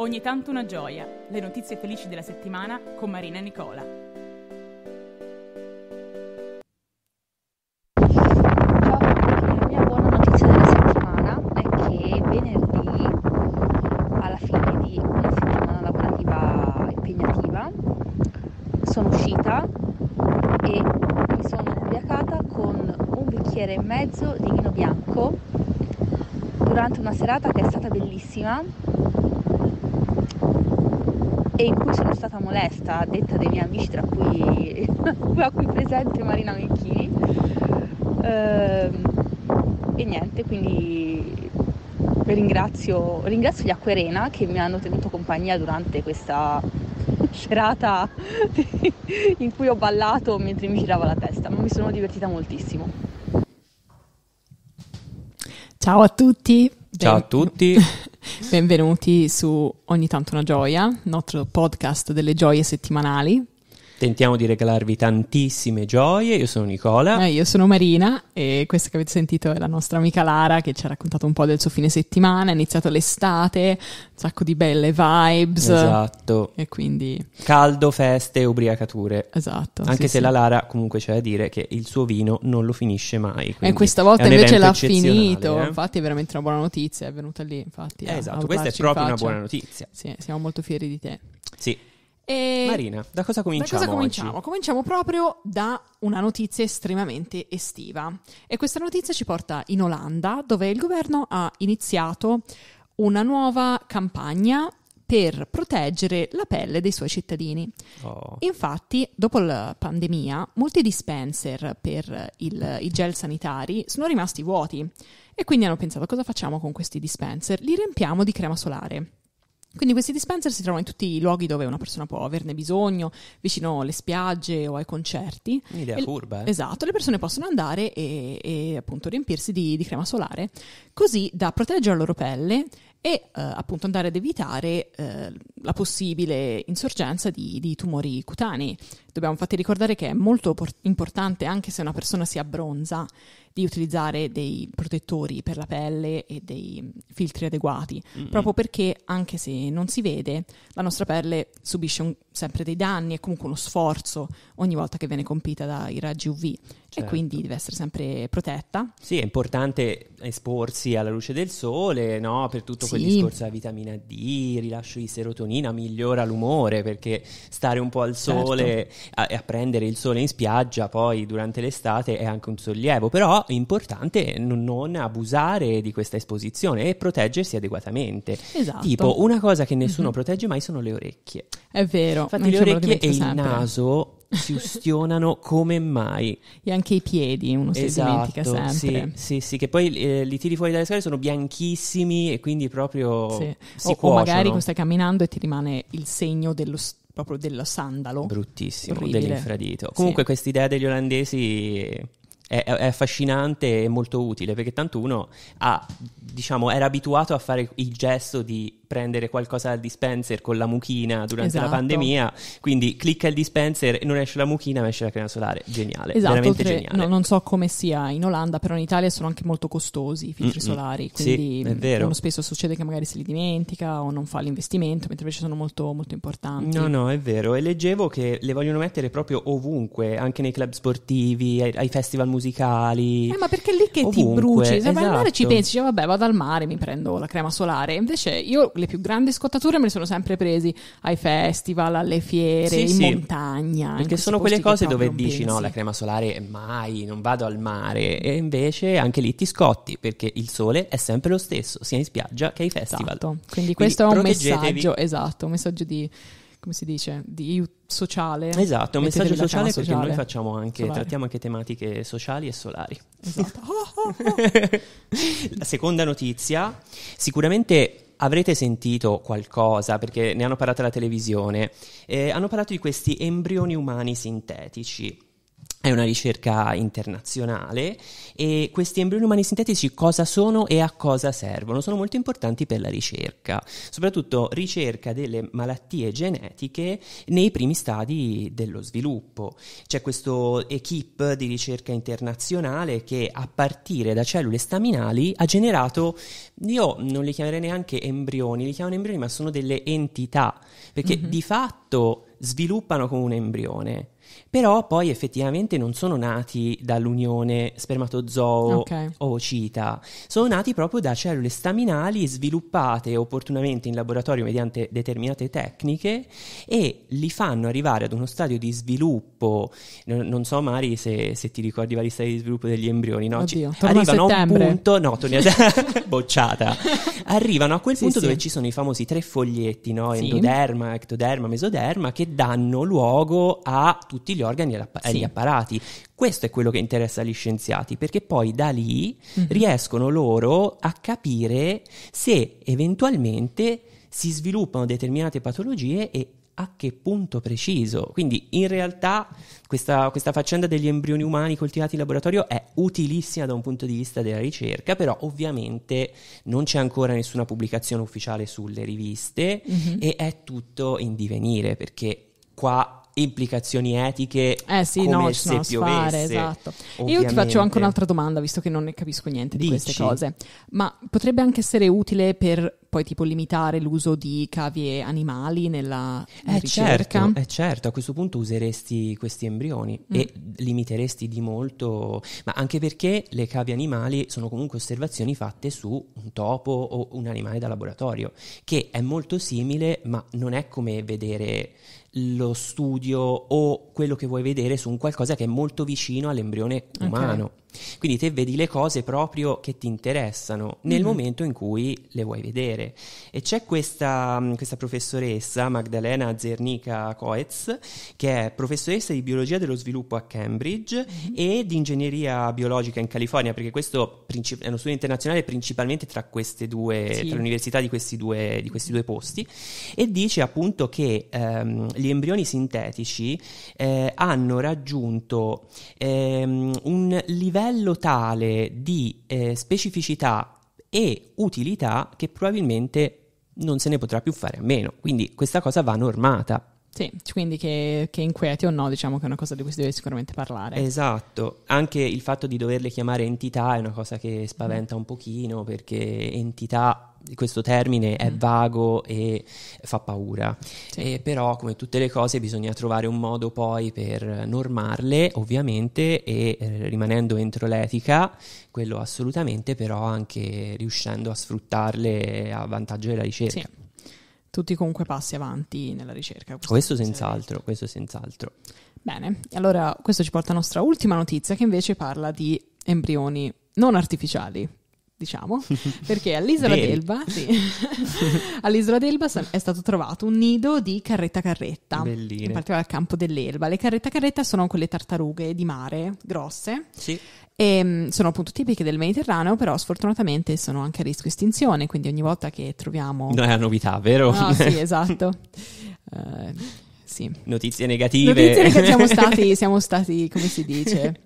Ogni tanto una gioia, le notizie felici della settimana con Marina e Nicola. la mia buona notizia della settimana è che venerdì, alla fine di una settimana lavorativa impegnativa, sono uscita e mi sono ubriacata con un bicchiere e mezzo di vino bianco durante una serata che è stata bellissima e in cui sono stata molesta a detta dei miei amici, tra cui la qui presente Marina Menchini. Ehm, e niente, quindi ringrazio, ringrazio gli acquerena che mi hanno tenuto compagnia durante questa serata in cui ho ballato mentre mi girava la testa, ma mi sono divertita moltissimo. Ciao a tutti. Ciao a tutti. Benvenuti su Ogni tanto una gioia, il nostro podcast delle gioie settimanali. Tentiamo di regalarvi tantissime gioie. Io sono Nicola. Eh, io sono Marina e questa che avete sentito è la nostra amica Lara che ci ha raccontato un po' del suo fine settimana. È iniziato l'estate, un sacco di belle vibes. Esatto. E quindi... Caldo, feste, ubriacature. Esatto. Anche sì, se sì. la Lara comunque c'è da dire che il suo vino non lo finisce mai. E questa volta invece l'ha finito. Eh? Infatti è veramente una buona notizia, è venuta lì. Infatti, eh, esatto, questa è proprio una buona notizia. Sì, siamo molto fieri di te. Sì. E Marina, da cosa cominciamo? Da cosa cominciamo? Oggi? Cominciamo proprio da una notizia estremamente estiva. E questa notizia ci porta in Olanda, dove il governo ha iniziato una nuova campagna per proteggere la pelle dei suoi cittadini. Oh. Infatti, dopo la pandemia, molti dispenser per il, i gel sanitari sono rimasti vuoti e quindi hanno pensato cosa facciamo con questi dispenser? Li riempiamo di crema solare. Quindi questi dispenser si trovano in tutti i luoghi dove una persona può averne bisogno, vicino alle spiagge o ai concerti. Un'idea e, furba. Eh? Esatto, le persone possono andare e, e appunto riempirsi di, di, crema solare, così da proteggere la loro pelle e eh, appunto andare ad evitare eh, la possibile insorgenza di, di, tumori cutanei. Dobbiamo infatti ricordare che è molto por- importante anche se una persona si abbronza di utilizzare dei protettori per la pelle e dei filtri adeguati, mm-hmm. proprio perché anche se non si vede, la nostra pelle subisce un, sempre dei danni e comunque uno sforzo ogni volta che viene compita dai raggi UV certo. e quindi deve essere sempre protetta. Sì, è importante esporsi alla luce del sole, no? per tutto sì. quel discorso della vitamina D, rilascio di serotonina, migliora l'umore perché stare un po' al certo. sole certo. a, a prendere il sole in spiaggia poi durante l'estate è anche un sollievo, però è importante non abusare di questa esposizione e proteggersi adeguatamente. Esatto. Tipo, una cosa che nessuno mm-hmm. protegge mai sono le orecchie. È vero. Infatti le orecchie e sempre. il naso si ustionano come mai. E anche i piedi, uno si esatto, dimentica sempre. Sì, sì, sì che poi eh, li tiri fuori dalle scale, sono bianchissimi e quindi proprio sì. si o, o magari stai camminando e ti rimane il segno dello spazio proprio del sandalo. Bruttissimo, Orribile. dell'infradito. Comunque sì. questa idea degli olandesi è, è, affascinante e molto utile perché tanto uno ha, diciamo, era abituato a fare il gesto di prendere qualcosa al dispenser con la mucchina durante esatto. la pandemia, quindi clicca il dispenser e non esce la mucchina ma esce la crema solare, geniale, esatto, veramente oltre, geniale. No, non so come sia in Olanda, però in Italia sono anche molto costosi i filtri Mm-mm. solari, quindi sì, uno spesso succede che magari se li dimentica o non fa l'investimento, mentre invece sono molto, molto importanti. No, no, è vero, e leggevo che le vogliono mettere proprio ovunque, anche nei club sportivi, ai, ai festival musicali. Eh, ma perché lì che ovunque, ti bruci? Se esatto. vai al mare ci esatto. pensi, cioè, vabbè, vado al mare, mi prendo la crema solare, invece io le più grandi scottature me le sono sempre presi ai festival, alle fiere, sì, in sì. montagna. Perché sono quelle cose dove dici pensi. no, la crema solare mai, non vado al mare. E invece anche lì ti scotti perché il sole è sempre lo stesso, sia in spiaggia che ai festival. Esatto. Quindi, Quindi questo è un messaggio, esatto, un messaggio di come si dice, di sociale. Esatto, un messaggio sociale perché noi facciamo anche, solari. trattiamo anche tematiche sociali e solari. Esatto. La seconda notizia, sicuramente avrete sentito qualcosa, perché ne hanno parlato alla televisione, eh, hanno parlato di questi embrioni umani sintetici è una ricerca internazionale e questi embrioni umani sintetici cosa sono e a cosa servono? Sono molto importanti per la ricerca, soprattutto ricerca delle malattie genetiche nei primi stadi dello sviluppo. C'è questa equip di ricerca internazionale che a partire da cellule staminali ha generato, io non li chiamerei neanche embrioni, li chiamano embrioni ma sono delle entità, perché mm-hmm. di fatto sviluppano come un embrione però poi effettivamente non sono nati dall'unione spermatozoo okay. oocita, sono nati proprio da cellule staminali sviluppate opportunamente in laboratorio mediante determinate tecniche e li fanno arrivare ad uno stadio di sviluppo, non, non so Mari se, se, ti ricordi vari stadi di sviluppo degli embrioni, no? Oddio, Ci, arrivano a, a un punto, no, torni a bocciata, arrivano a quel sì, punto sì. dove ci sono i famosi tre foglietti, no? endoderma, ectoderma, mesoderma, che danno luogo a tutti tutti gli organi e sì. gli apparati. Questo è quello che interessa agli scienziati, perché poi da lì mm-hmm. riescono loro a capire se eventualmente si sviluppano determinate patologie e a che punto preciso. Quindi in realtà questa, questa, faccenda degli embrioni umani coltivati in laboratorio è utilissima da un punto di vista della ricerca, però ovviamente non c'è ancora nessuna pubblicazione ufficiale sulle riviste mm-hmm. e è tutto in divenire perché qua implicazioni etiche eh sì, come no, se piovesse. Fare, esatto. Io ti faccio anche un'altra domanda, visto che non ne capisco niente di Dici? queste cose. Ma potrebbe anche essere utile per poi tipo limitare l'uso di cavie animali nella eh, ricerca. Certo, eh certo, a questo punto useresti questi embrioni mm. e limiteresti di molto, ma anche perché le cavie animali sono comunque osservazioni fatte su un topo o un animale da laboratorio, che è molto simile, ma non è come vedere lo studio o quello che vuoi vedere su un qualcosa che è molto vicino all'embrione umano. Okay. Quindi te vedi le cose proprio che ti interessano nel mm-hmm. momento in cui le vuoi vedere. E c'è questa, mm, questa professoressa, Magdalena Zernica Coetz, che è professoressa di biologia dello sviluppo a Cambridge mm-hmm. e di ingegneria biologica in California, perché questo princip- è uno studio internazionale principalmente tra queste due, sì. tra l'università di questi, due, di questi due posti, e dice appunto che ehm, gli embrioni sintetici eh, hanno raggiunto ehm, un livello livello tale di eh, specificità e utilità che probabilmente non se ne potrà più fare a meno. Quindi questa cosa va normata. Sì, quindi che, che, inquieti o no, diciamo che è una cosa di cui si deve sicuramente parlare. Esatto, anche il fatto di doverle chiamare entità è una cosa che spaventa un pochino perché entità questo termine è mm. vago e fa paura, sì. e eh, però come tutte le cose bisogna trovare un modo poi per normarle ovviamente e eh, rimanendo entro l'etica, quello assolutamente, però anche riuscendo a sfruttarle a vantaggio della ricerca. Sì. Tutti comunque passi avanti nella ricerca. Questo senz'altro, questo senz'altro. Bene, allora questo ci porta alla nostra ultima notizia che invece parla di embrioni non artificiali diciamo, perché all'isola d'Elba, sì, all'isola d'Elba è stato trovato un nido di carretta carretta, in particolare al campo dell'Elba. Le carretta carretta sono quelle tartarughe di mare grosse. Sì. E ehm, sono appunto tipiche del Mediterraneo, però sfortunatamente sono anche a rischio estinzione, quindi ogni volta che troviamo... Non è una novità, vero? No, sì, esatto. Uh, sì. Notizie negative. Notizie negative, siamo stati, siamo stati come si dice...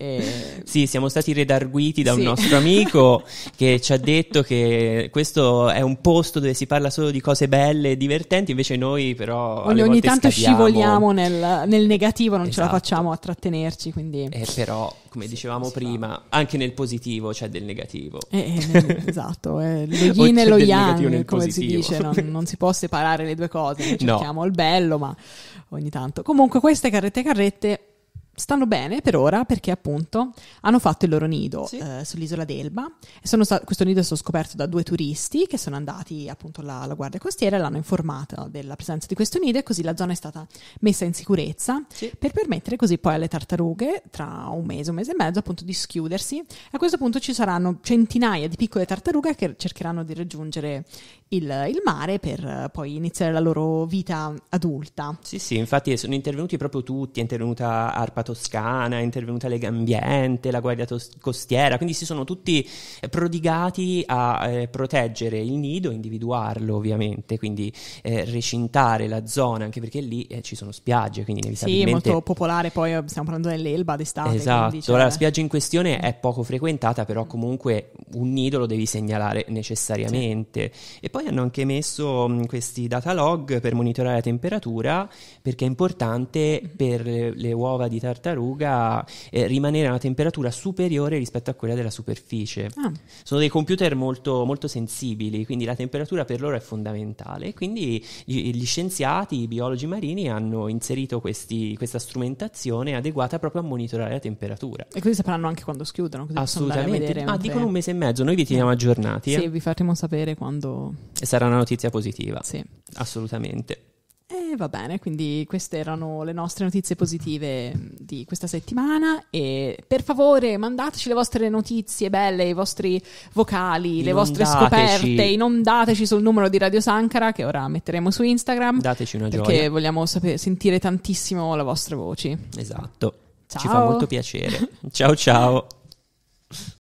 E... Eh, sì, siamo stati redarguiti da sì. un nostro amico che ci ha detto che questo è un posto dove si parla solo di cose belle e divertenti, invece noi però... Ogni, ogni tanto scadiamo. scivoliamo nel, nel, negativo, non esatto. ce la esatto. facciamo a trattenerci. Quindi... Eh, però, come sì, dicevamo prima, fa. anche nel positivo c'è del negativo. Eh, eh, nel, esatto, eh, lo yin e lo yang, come positivo. si dice, non, non, si può separare le due cose, cerchiamo no. il bello, ma ogni tanto. Comunque queste carrette e carrette stanno bene per ora perché appunto hanno fatto il loro nido sì. eh, sull'isola d'Elba. Sta- questo nido è stato scoperto da due turisti che sono andati appunto alla, alla, guardia costiera e l'hanno informata della presenza di questo nido e così la zona è stata messa in sicurezza sì. per permettere così poi alle tartarughe tra un mese, un mese e mezzo appunto di schiudersi. A questo punto ci saranno centinaia di piccole tartarughe che cercheranno di raggiungere il, il, mare per eh, poi iniziare la loro vita adulta. Sì, sì, infatti sono intervenuti proprio tutti, è intervenuta Arpa Toscana, è intervenuta Legambiente, la Guardia Tos- Costiera, quindi si sono tutti eh, prodigati a eh, proteggere il nido, individuarlo ovviamente, quindi eh, recintare la zona, anche perché lì eh, ci sono spiagge, quindi inevitabilmente... Sì, molto popolare, poi eh, stiamo parlando dell'Elba d'estate. Esatto, cioè... la spiaggia in questione è poco frequentata, però comunque un nido lo devi segnalare necessariamente. Sì. E poi poi hanno anche messo mm, questi data log per monitorare la temperatura, perché è importante mm-hmm. per le uova di tartaruga eh, rimanere a una temperatura superiore rispetto a quella della superficie. Ah. Sono dei computer molto, molto, sensibili, quindi la temperatura per loro è fondamentale. Quindi gli, gli scienziati, i biologi marini hanno inserito questi, questa strumentazione adeguata proprio a monitorare la temperatura. E così sapranno anche quando schiudono. Assolutamente. Ah, dicono un mese e mezzo, noi vi teniamo eh. aggiornati. Eh. Sì, eh. vi faremo sapere quando sarà una notizia positiva. Sì. Assolutamente. E va bene, quindi queste erano le nostre notizie positive mm, di questa settimana e per favore mandateci le vostre notizie belle, i vostri vocali, inondateci. le vostre scoperte, inondateci sul numero di Radio Sankara che ora metteremo su Instagram. Dateci una perché gioia. Perché vogliamo sapere, sentire tantissimo le vostre voci. Esatto. Ciao. Ci fa molto piacere. ciao ciao.